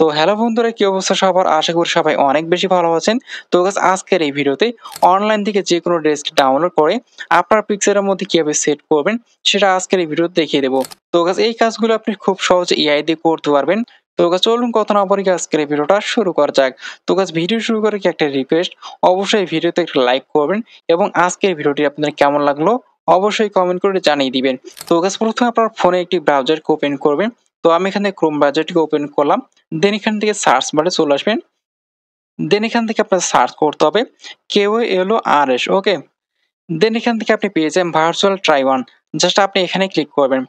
তো হ্যালো বন্ধুরা কি অবস্থা সবার আশা করি সবাই অনেক বেশি ভালো আছেন তো গাছ আজকের এই ভিডিওতে অনলাইন থেকে যে কোনো ড্রেসকে ডাউনলোড করে আপনার পিকচারের মধ্যে কীভাবে সেট করবেন সেটা আজকের এই ভিডিওতে দেখিয়ে দেবো তো গাছ এই কাজগুলো আপনি খুব সহজে এআই দিয়ে করতে পারবেন তো গাছ চলুন কত না পরে আজকের এই ভিডিওটা শুরু করা যাক তো গাছ ভিডিও শুরু করে কি একটা রিকোয়েস্ট অবশ্যই ভিডিওতে একটা লাইক করবেন এবং আজকের ভিডিওটি আপনার কেমন লাগলো অবশ্যই কমেন্ট করে জানিয়ে দিবেন তো গাছ প্রথমে আপনার ফোনে একটি ব্রাউজার ওপেন করবেন তো আমি এখান থেকে ক্রোম ব্রাউজারটিকে ওপেন করলাম দেন এখান থেকে সার্চ বারে চলে আসবেন দেন এখান থেকে আপনার সার্চ করতে হবে কেউ এলো আর এস ওকে দেন এখান থেকে আপনি পেয়ে যাবেন ভার্চুয়াল ট্রাই ওয়ান জাস্ট আপনি এখানে ক্লিক করবেন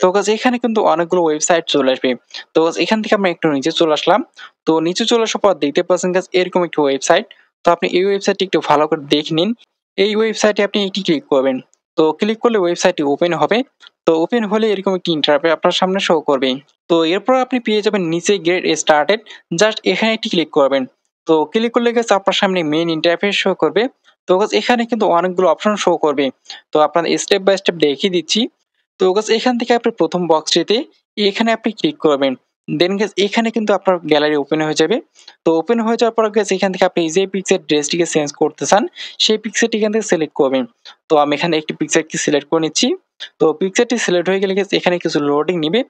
তো এখানে কিন্তু অনেকগুলো ওয়েবসাইট চলে আসবে তো এখান থেকে আমরা একটু নিচে চলে আসলাম তো নিচে চলে আসার পর দেখতে পাচ্ছেন কাজ এরকম একটি ওয়েবসাইট তো আপনি এই ওয়েবসাইটটি একটু ভালো করে দেখে নিন এই ওয়েবসাইটে আপনি এটি ক্লিক করবেন তো ক্লিক করলে ওয়েবসাইটটি ওপেন হবে তো ওপেন হলে এরকম একটি ইন্টারপে আপনার সামনে শো করবে তো এরপর আপনি পেয়ে যাবেন নিচে গেট স্টার্টেড জাস্ট এখানে একটি ক্লিক করবেন তো ক্লিক করলে গেছে আপনার সামনে মেন ইন্টারফেস শো করবে তো এখানে কিন্তু অনেকগুলো অপশন শো করবে তো আপনার স্টেপ বাই স্টেপ দেখিয়ে দিচ্ছি তো এখান থেকে আপনি প্রথম বক্সটিতে এখানে আপনি ক্লিক করবেন দেন গেস এখানে কিন্তু আপনার গ্যালারি ওপেন হয়ে যাবে তো ওপেন হয়ে যাওয়ার পর গেস এখান থেকে আপনি যে পিকচার ড্রেসটিকে চেঞ্জ করতে চান সেই পিকচারটি এখান থেকে সিলেক্ট করবেন তো আমি এখানে একটি পিকচারটি সিলেক্ট করে নিচ্ছি তো পিকচারটি সিলেক্ট হয়ে গেলে গেস এখানে কিছু লোডিং নিবে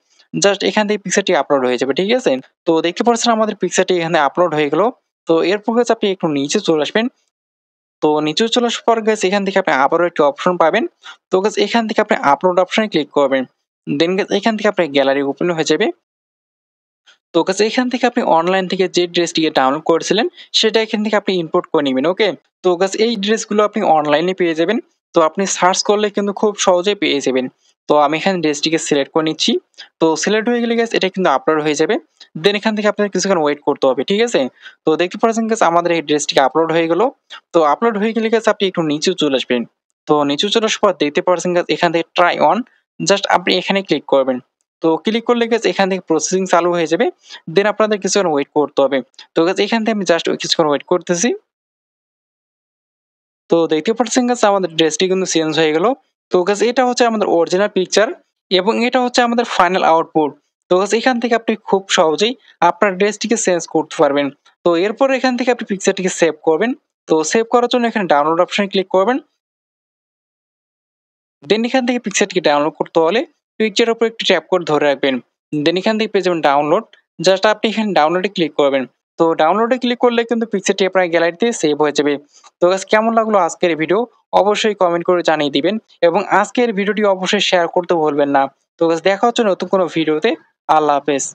জাস্ট এখান থেকে পিকচারটি আপলোড হয়ে যাবে ঠিক আছে তো দেখতে পাচ্ছেন আমাদের পিকচারটি এখানে আপলোড হয়ে গেল তো এরপর গেছে আপনি একটু নিচে চলে আসবেন তো নিচে চলে আসার পর গেছে এখান থেকে আপনি আবারও একটি অপশন পাবেন তো গেছে এখান থেকে আপনি আপলোড অপশনে ক্লিক করবেন দেন গেছে এখান থেকে আপনার গ্যালারি ওপেন হয়ে যাবে তো কাছে এখান থেকে আপনি অনলাইন থেকে যে ড্রেসটিকে ডাউনলোড করেছিলেন সেটা এখান থেকে আপনি ইম্পোর্ট করে নেবেন ওকে তো ওকে এই ড্রেসগুলো আপনি অনলাইনে পেয়ে যাবেন তো আপনি সার্চ করলে কিন্তু খুব সহজে পেয়ে যাবেন তো আমি এখানে ড্রেসটিকে সিলেক্ট করে নিচ্ছি তো সিলেক্ট হয়ে গেলে গেছ এটা কিন্তু আপলোড হয়ে যাবে দেন এখান থেকে আপনাদের কিছুক্ষণ ওয়েট করতে হবে ঠিক আছে তো দেখতে পাচ্ছেন গেছে আমাদের এই ড্রেসটিকে আপলোড হয়ে গেল তো আপলোড হয়ে গেলে গেছে আপনি একটু নিচু চলে আসবেন তো নিচু চলে আসার পর দেখতে পাচ্ছেন গেছে এখান থেকে ট্রাই অন জাস্ট আপনি এখানে ক্লিক করবেন তো ক্লিক করলে গেছে এখান থেকে প্রসেসিং চালু হয়ে যাবে দেন আপনাদের কিছুক্ষণ ওয়েট করতে হবে তো গেছে এখান থেকে আমি জাস্ট কিছুক্ষণ ওয়েট করতেছি তো দেখতে পাচ্ছেন গেছে আমাদের ড্রেসটি কিন্তু চেঞ্জ হয়ে গেল তো গেছে এটা হচ্ছে আমাদের অরিজিনাল পিকচার এবং এটা হচ্ছে আমাদের ফাইনাল আউটপুট তো এখান থেকে আপনি খুব সহজেই আপনার ড্রেসটিকে চেঞ্জ করতে পারবেন তো এরপর এখান থেকে আপনি পিকচারটিকে সেভ করবেন তো সেভ করার জন্য এখানে ডাউনলোড অপশানে ক্লিক করবেন দেন এখান থেকে পিকচারটিকে ডাউনলোড করতে হলে পিকচার উপর একটি ট্যাপ করে ধরে রাখবেন দেন এখান থেকে পেয়ে যাবেন ডাউনলোড জাস্ট আপনি এখানে ডাউনলোডে ক্লিক করবেন তো ডাউনলোডে ক্লিক করলে কিন্তু পিকচারটি আপনার গ্যালারিতে সেভ হয়ে যাবে তো গাছ কেমন লাগলো আজকের ভিডিও অবশ্যই কমেন্ট করে জানিয়ে দিবেন এবং আজকের ভিডিওটি অবশ্যই শেয়ার করতে ভুলবেন না তো গাছ দেখা হচ্ছে নতুন কোনো ভিডিওতে আল্লাহ হাফেজ